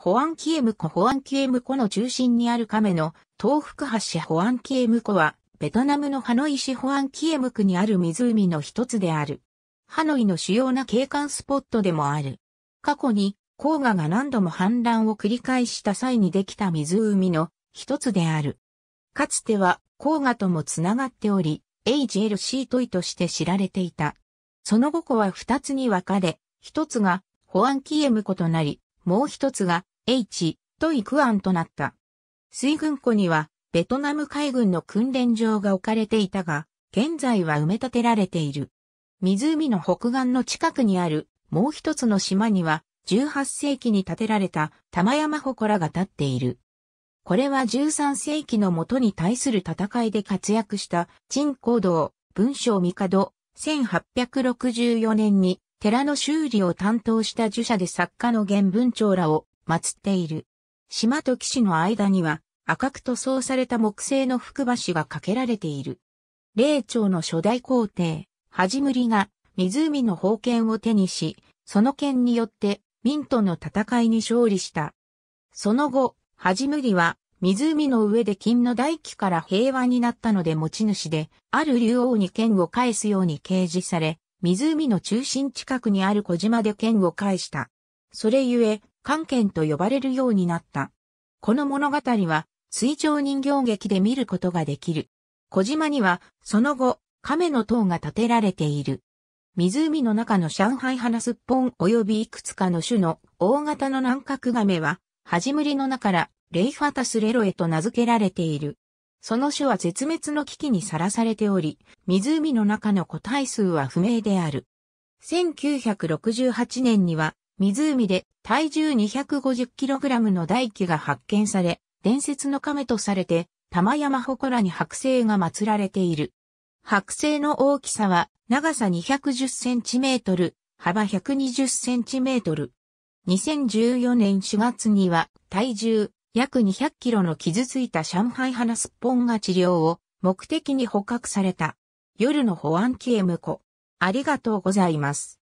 ホ安ンキエム湖ホ安ンキエム湖の中心にある亀の東福橋保ホンキエム湖は、ベトナムのハノイ市ホ安ンキエム区にある湖の一つである。ハノイの主要な景観スポットでもある。過去に黄河が何度も氾濫を繰り返した際にできた湖の一つである。かつては黄河ともつながっており、HLC トイとして知られていた。その後湖は二つに分かれ、一つがホ安ンキエム湖となり、もう一つが H とイクアンとなった。水軍庫にはベトナム海軍の訓練場が置かれていたが、現在は埋め立てられている。湖の北岸の近くにあるもう一つの島には18世紀に建てられた玉山祠が建っている。これは13世紀の元に対する戦いで活躍した陳行道、文章帝、1864年に寺の修理を担当した樹者で作家の原文長らを祀っている。島と騎士の間には赤く塗装された木製の福橋が架けられている。霊長の初代皇帝、はじむりが湖の宝剣を手にし、その剣によって民との戦いに勝利した。その後、はじむりは湖の上で金の大器から平和になったので持ち主で、ある竜王に剣を返すように掲示され、湖の中心近くにある小島で剣を返した。それゆえ、関県と呼ばれるようになった。この物語は、水上人形劇で見ることができる。小島には、その後、亀の塔が建てられている。湖の中の上海花すっぽん及びいくつかの種の大型の南角亀は、はじむりの中からレイファタスレロエと名付けられている。その種は絶滅の危機にさらされており、湖の中の個体数は不明である。1968年には湖で体重 250kg の大器が発見され、伝説の亀とされて、玉山祠に白星が祀られている。白星の大きさは、長さ 210cm、幅 120cm。2014年4月には、体重約 200kg の傷ついた上海花スッポンが治療を目的に捕獲された。夜の保安機へ向こう。ありがとうございます。